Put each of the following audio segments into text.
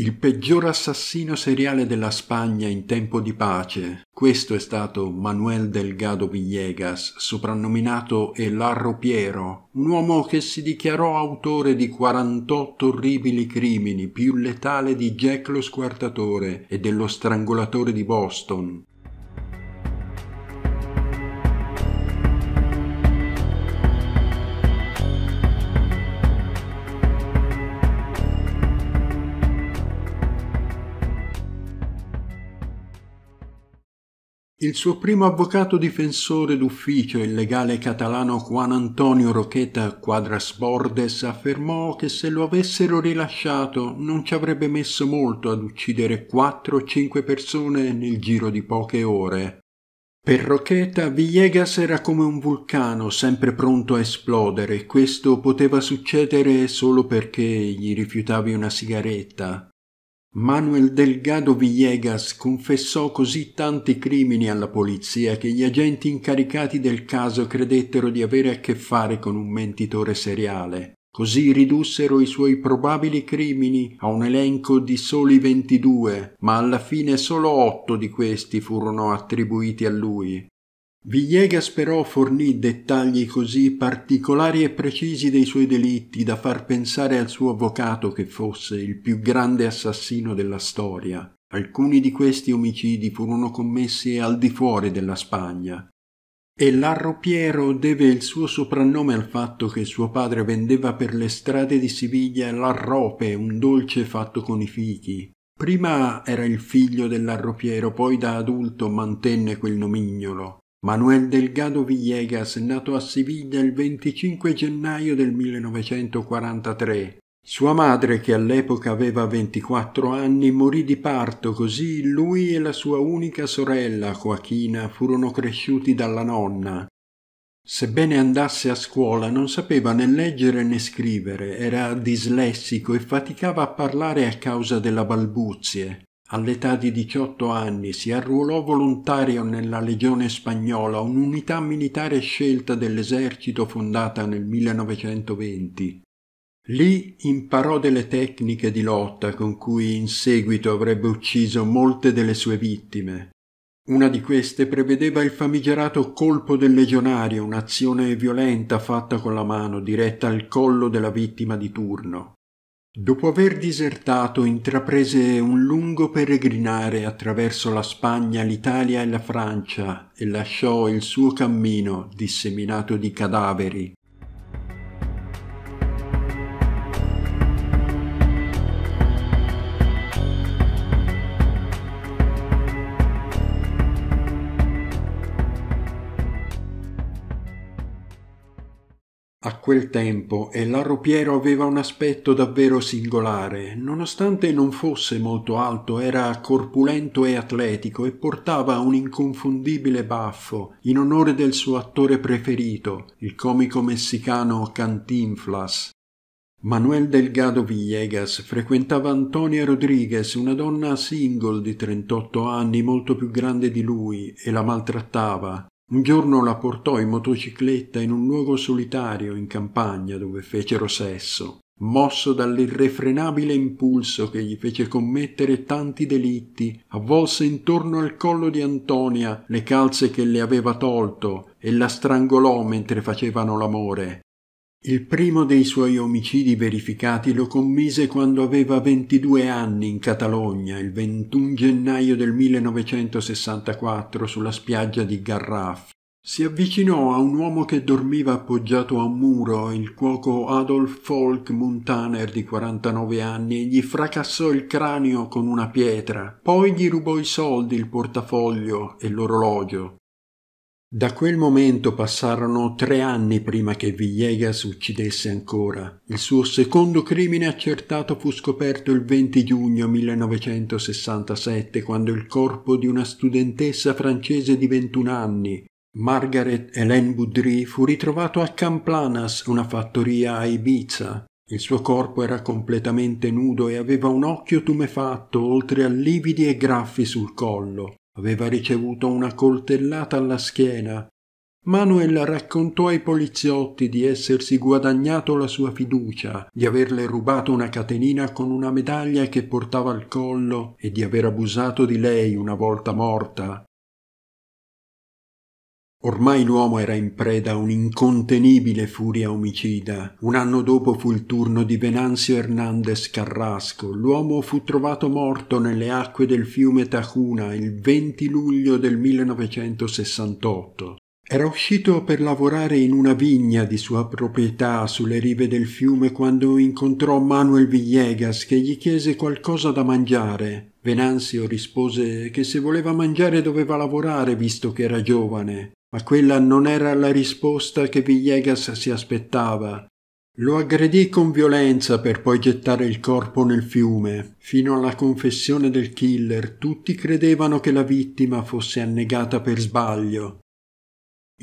Il peggior assassino seriale della Spagna in tempo di pace, questo è stato Manuel Delgado Villegas, soprannominato El Piero, un uomo che si dichiarò autore di 48 orribili crimini, più letale di Jack lo squartatore e dello strangolatore di Boston, Il suo primo avvocato difensore d'ufficio, il legale catalano Juan Antonio Roqueta Quadras Bordes, affermò che se lo avessero rilasciato non ci avrebbe messo molto ad uccidere quattro o cinque persone nel giro di poche ore. Per Roqueta Villegas era come un vulcano sempre pronto a esplodere e questo poteva succedere solo perché gli rifiutavi una sigaretta. Manuel Delgado Villegas confessò così tanti crimini alla polizia che gli agenti incaricati del caso credettero di avere a che fare con un mentitore seriale. Così ridussero i suoi probabili crimini a un elenco di soli 22, ma alla fine solo otto di questi furono attribuiti a lui. Villegas però fornì dettagli così particolari e precisi dei suoi delitti da far pensare al suo avvocato che fosse il più grande assassino della storia. Alcuni di questi omicidi furono commessi al di fuori della Spagna. E Larro Piero deve il suo soprannome al fatto che suo padre vendeva per le strade di Siviglia l'arrope, un dolce fatto con i fichi, Prima era il figlio dell'arropiero, poi da adulto mantenne quel nomignolo. Manuel Delgado Villegas, nato a Siviglia il 25 gennaio del 1943. Sua madre, che all'epoca aveva 24 anni, morì di parto, così lui e la sua unica sorella, Joaquina, furono cresciuti dalla nonna. Sebbene andasse a scuola, non sapeva né leggere né scrivere, era dislessico e faticava a parlare a causa della balbuzie. All'età di 18 anni si arruolò volontario nella Legione Spagnola, un'unità militare scelta dell'esercito fondata nel 1920. Lì imparò delle tecniche di lotta con cui in seguito avrebbe ucciso molte delle sue vittime. Una di queste prevedeva il famigerato colpo del legionario, un'azione violenta fatta con la mano diretta al collo della vittima di turno. Dopo aver disertato, intraprese un lungo peregrinare attraverso la Spagna, l'Italia e la Francia e lasciò il suo cammino disseminato di cadaveri, quel tempo e Larro Piero aveva un aspetto davvero singolare. Nonostante non fosse molto alto, era corpulento e atletico e portava un inconfondibile baffo in onore del suo attore preferito, il comico messicano Cantinflas. Manuel Delgado Villegas frequentava Antonia Rodriguez, una donna single di 38 anni molto più grande di lui, e la maltrattava un giorno la portò in motocicletta in un luogo solitario in campagna dove fecero sesso mosso dall'irrefrenabile impulso che gli fece commettere tanti delitti, avvolse intorno al collo di Antonia le calze che le aveva tolto e la strangolò mentre facevano l'amore, il primo dei suoi omicidi verificati lo commise quando aveva 22 anni in Catalogna, il 21 gennaio del 1964, sulla spiaggia di Garraf. Si avvicinò a un uomo che dormiva appoggiato a un muro, il cuoco Adolf Folk Muntaner di 49 anni, e gli fracassò il cranio con una pietra. Poi gli rubò i soldi, il portafoglio e l'orologio. Da quel momento passarono tre anni prima che Villegas uccidesse ancora. Il suo secondo crimine accertato fu scoperto il 20 giugno 1967 quando il corpo di una studentessa francese di 21 anni, Margaret Hélène Boudry, fu ritrovato a Camplanas, una fattoria a Ibiza. Il suo corpo era completamente nudo e aveva un occhio tumefatto oltre a lividi e graffi sul collo aveva ricevuto una coltellata alla schiena. Manuel raccontò ai poliziotti di essersi guadagnato la sua fiducia, di averle rubato una catenina con una medaglia che portava al collo e di aver abusato di lei una volta morta, Ormai l'uomo era in preda a un'incontenibile furia omicida. Un anno dopo fu il turno di Venanzio Hernández Carrasco. L'uomo fu trovato morto nelle acque del fiume Tacuna il 20 luglio del 1968. Era uscito per lavorare in una vigna di sua proprietà sulle rive del fiume quando incontrò Manuel Villegas che gli chiese qualcosa da mangiare. Venanzio rispose che se voleva mangiare doveva lavorare visto che era giovane ma quella non era la risposta che Villegas si aspettava. Lo aggredì con violenza per poi gettare il corpo nel fiume. Fino alla confessione del killer tutti credevano che la vittima fosse annegata per sbaglio.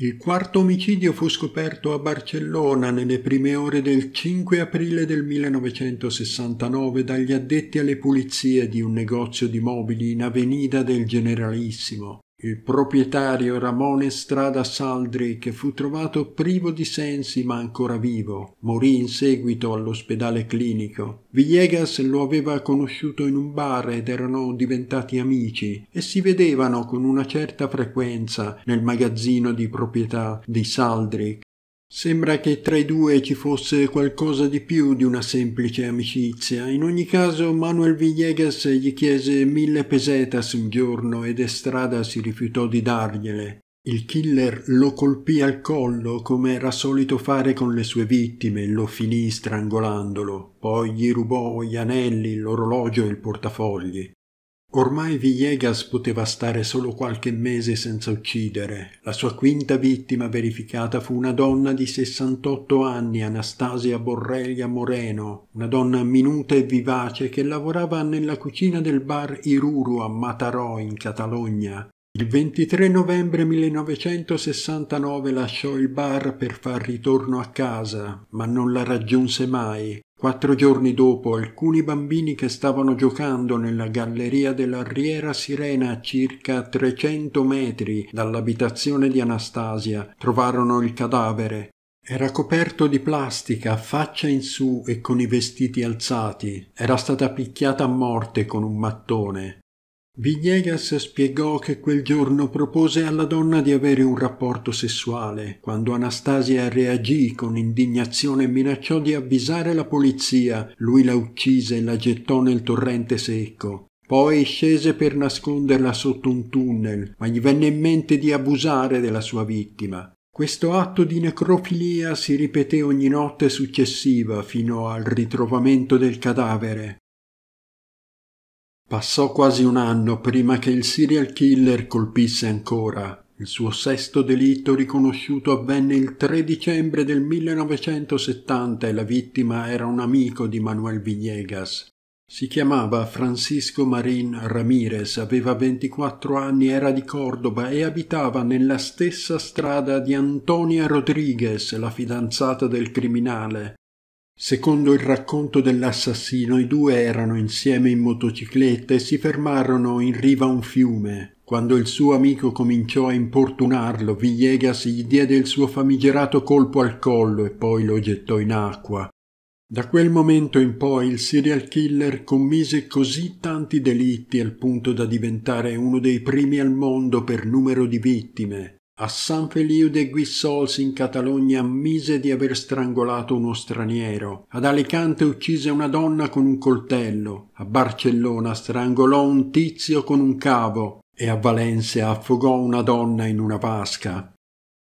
Il quarto omicidio fu scoperto a Barcellona nelle prime ore del 5 aprile del 1969 dagli addetti alle pulizie di un negozio di mobili in Avenida del Generalissimo il proprietario Ramone Strada Saldri, che fu trovato privo di sensi ma ancora vivo, morì in seguito all'ospedale clinico. Villegas lo aveva conosciuto in un bar ed erano diventati amici e si vedevano con una certa frequenza nel magazzino di proprietà di Saldri, Sembra che tra i due ci fosse qualcosa di più di una semplice amicizia. In ogni caso, Manuel Villegas gli chiese mille pesetas un giorno ed Estrada si rifiutò di dargliele. Il killer lo colpì al collo come era solito fare con le sue vittime, lo finì strangolandolo, poi gli rubò gli anelli, l'orologio e il portafogli. Ormai Villegas poteva stare solo qualche mese senza uccidere. La sua quinta vittima verificata fu una donna di 68 anni, Anastasia Borreglia Moreno, una donna minuta e vivace che lavorava nella cucina del bar Iruru a Matarò in Catalogna. Il 23 novembre 1969 lasciò il bar per far ritorno a casa, ma non la raggiunse mai. Quattro giorni dopo alcuni bambini che stavano giocando nella galleria della Riera Sirena a circa 300 metri dall'abitazione di Anastasia trovarono il cadavere. Era coperto di plastica, faccia in su e con i vestiti alzati. Era stata picchiata a morte con un mattone. Villegas spiegò che quel giorno propose alla donna di avere un rapporto sessuale, quando Anastasia reagì con indignazione e minacciò di avvisare la polizia. Lui la uccise e la gettò nel torrente secco. Poi scese per nasconderla sotto un tunnel, ma gli venne in mente di abusare della sua vittima. Questo atto di necrofilia si ripeté ogni notte successiva fino al ritrovamento del cadavere. Passò quasi un anno prima che il serial killer colpisse ancora. Il suo sesto delitto riconosciuto avvenne il 3 dicembre del 1970 e la vittima era un amico di Manuel Villegas. Si chiamava Francisco Marín Ramírez, aveva 24 anni, era di Cordoba e abitava nella stessa strada di Antonia Rodríguez, la fidanzata del criminale. Secondo il racconto dell'assassino, i due erano insieme in motocicletta e si fermarono in riva a un fiume. Quando il suo amico cominciò a importunarlo, Villegas gli diede il suo famigerato colpo al collo e poi lo gettò in acqua. Da quel momento in poi il serial killer commise così tanti delitti al punto da diventare uno dei primi al mondo per numero di vittime, a San Feliu de Guissols in Catalogna ammise di aver strangolato uno straniero, ad Alicante uccise una donna con un coltello, a Barcellona strangolò un tizio con un cavo e a Valencia affogò una donna in una vasca.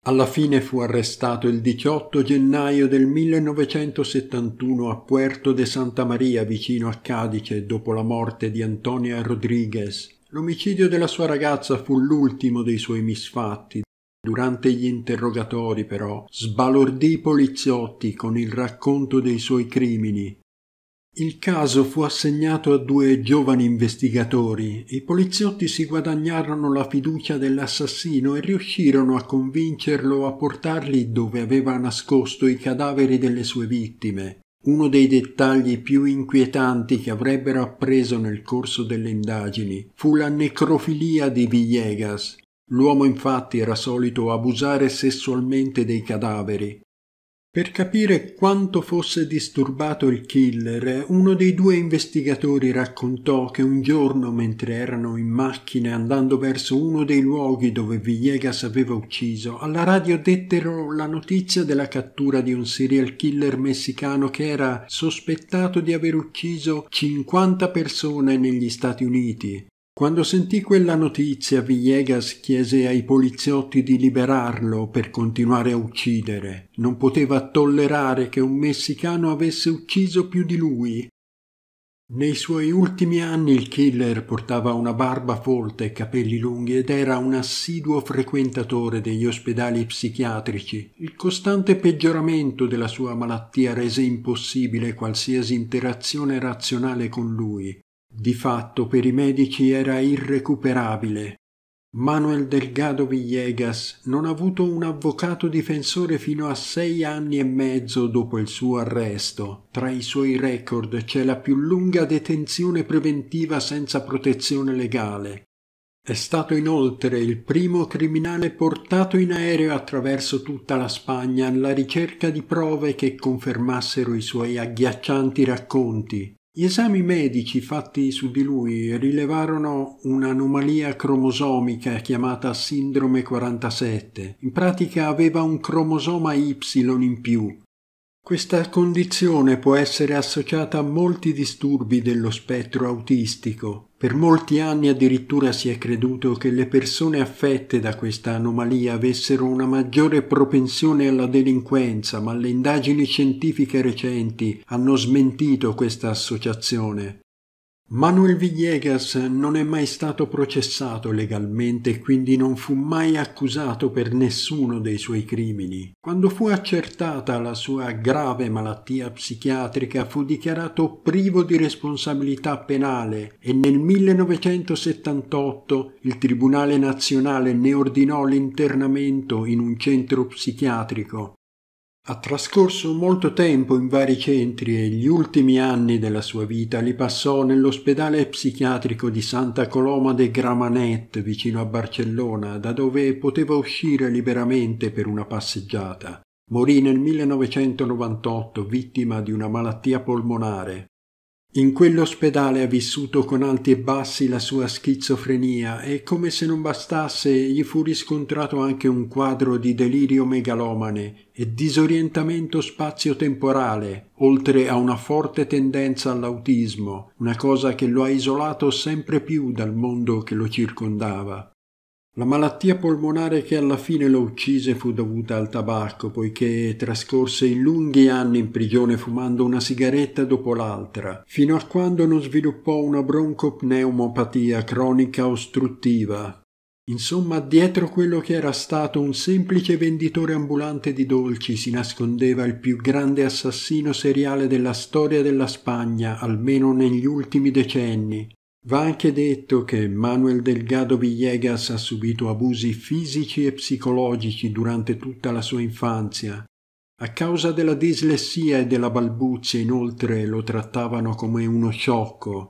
Alla fine fu arrestato il 18 gennaio del 1971 a Puerto de Santa Maria vicino a Cadice dopo la morte di Antonia Rodriguez. L'omicidio della sua ragazza fu l'ultimo dei suoi misfatti, Durante gli interrogatori, però, sbalordì i poliziotti con il racconto dei suoi crimini. Il caso fu assegnato a due giovani investigatori. I poliziotti si guadagnarono la fiducia dell'assassino e riuscirono a convincerlo a portarli dove aveva nascosto i cadaveri delle sue vittime. Uno dei dettagli più inquietanti che avrebbero appreso nel corso delle indagini fu la necrofilia di Villegas, L'uomo infatti era solito abusare sessualmente dei cadaveri. Per capire quanto fosse disturbato il killer, uno dei due investigatori raccontò che un giorno, mentre erano in macchina andando verso uno dei luoghi dove Villegas aveva ucciso, alla radio dettero la notizia della cattura di un serial killer messicano che era sospettato di aver ucciso 50 persone negli Stati Uniti. Quando sentì quella notizia, Villegas chiese ai poliziotti di liberarlo per continuare a uccidere. Non poteva tollerare che un messicano avesse ucciso più di lui. Nei suoi ultimi anni il killer portava una barba folta e capelli lunghi ed era un assiduo frequentatore degli ospedali psichiatrici. Il costante peggioramento della sua malattia rese impossibile qualsiasi interazione razionale con lui. Di fatto per i medici era irrecuperabile. Manuel Delgado Villegas non ha avuto un avvocato difensore fino a sei anni e mezzo dopo il suo arresto. Tra i suoi record c'è la più lunga detenzione preventiva senza protezione legale. È stato inoltre il primo criminale portato in aereo attraverso tutta la Spagna alla ricerca di prove che confermassero i suoi agghiaccianti racconti. Gli esami medici fatti su di lui rilevarono un'anomalia cromosomica chiamata sindrome 47. In pratica aveva un cromosoma Y in più questa condizione può essere associata a molti disturbi dello spettro autistico. Per molti anni addirittura si è creduto che le persone affette da questa anomalia avessero una maggiore propensione alla delinquenza, ma le indagini scientifiche recenti hanno smentito questa associazione. Manuel Villegas non è mai stato processato legalmente e quindi non fu mai accusato per nessuno dei suoi crimini. Quando fu accertata la sua grave malattia psichiatrica fu dichiarato privo di responsabilità penale e nel 1978 il Tribunale nazionale ne ordinò l'internamento in un centro psichiatrico ha trascorso molto tempo in vari centri e gli ultimi anni della sua vita li passò nell'ospedale psichiatrico di Santa Coloma de Gramanet vicino a Barcellona, da dove poteva uscire liberamente per una passeggiata. Morì nel 1998 vittima di una malattia polmonare. In quell'ospedale ha vissuto con alti e bassi la sua schizofrenia e come se non bastasse gli fu riscontrato anche un quadro di delirio megalomane e disorientamento spazio-temporale, oltre a una forte tendenza all'autismo, una cosa che lo ha isolato sempre più dal mondo che lo circondava. La malattia polmonare che alla fine lo uccise fu dovuta al tabacco, poiché trascorse i lunghi anni in prigione fumando una sigaretta dopo l'altra, fino a quando non sviluppò una broncopneumopatia cronica ostruttiva. Insomma, dietro quello che era stato un semplice venditore ambulante di dolci si nascondeva il più grande assassino seriale della storia della Spagna, almeno negli ultimi decenni, Va anche detto che Manuel Delgado Villegas ha subito abusi fisici e psicologici durante tutta la sua infanzia. A causa della dislessia e della balbuzia inoltre lo trattavano come uno sciocco.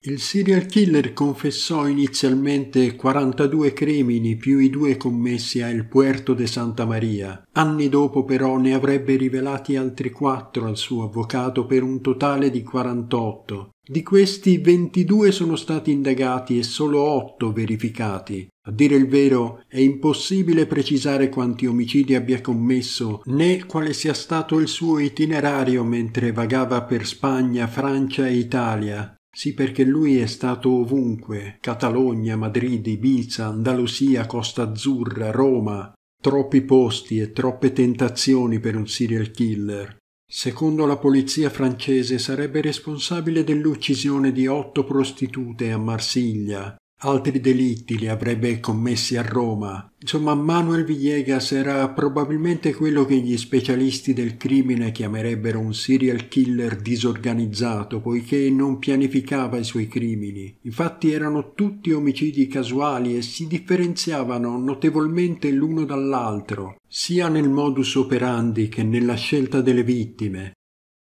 Il serial killer confessò inizialmente 42 crimini più i due commessi a El Puerto de Santa Maria. Anni dopo però ne avrebbe rivelati altri quattro al suo avvocato per un totale di 48. Di questi 22 sono stati indagati e solo 8 verificati. A dire il vero, è impossibile precisare quanti omicidi abbia commesso, né quale sia stato il suo itinerario mentre vagava per Spagna, Francia e Italia. Sì, perché lui è stato ovunque: Catalogna, Madrid, Ibiza, Andalusia, Costa Azzurra, Roma. Troppi posti e troppe tentazioni per un serial killer. Secondo la polizia francese sarebbe responsabile dell'uccisione di otto prostitute a Marsiglia Altri delitti li avrebbe commessi a Roma. Insomma, Manuel Villegas era probabilmente quello che gli specialisti del crimine chiamerebbero un serial killer disorganizzato, poiché non pianificava i suoi crimini. Infatti erano tutti omicidi casuali e si differenziavano notevolmente l'uno dall'altro, sia nel modus operandi che nella scelta delle vittime.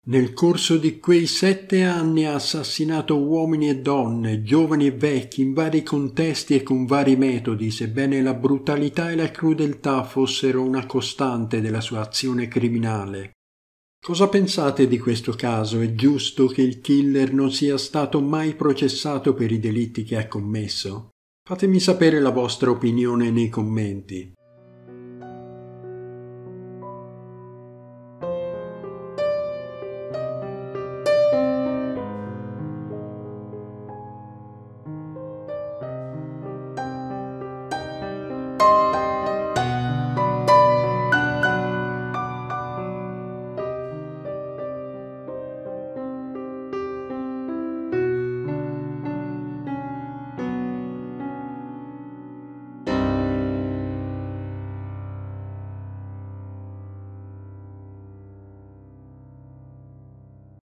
Nel corso di quei sette anni ha assassinato uomini e donne, giovani e vecchi, in vari contesti e con vari metodi, sebbene la brutalità e la crudeltà fossero una costante della sua azione criminale. Cosa pensate di questo caso? È giusto che il killer non sia stato mai processato per i delitti che ha commesso? Fatemi sapere la vostra opinione nei commenti.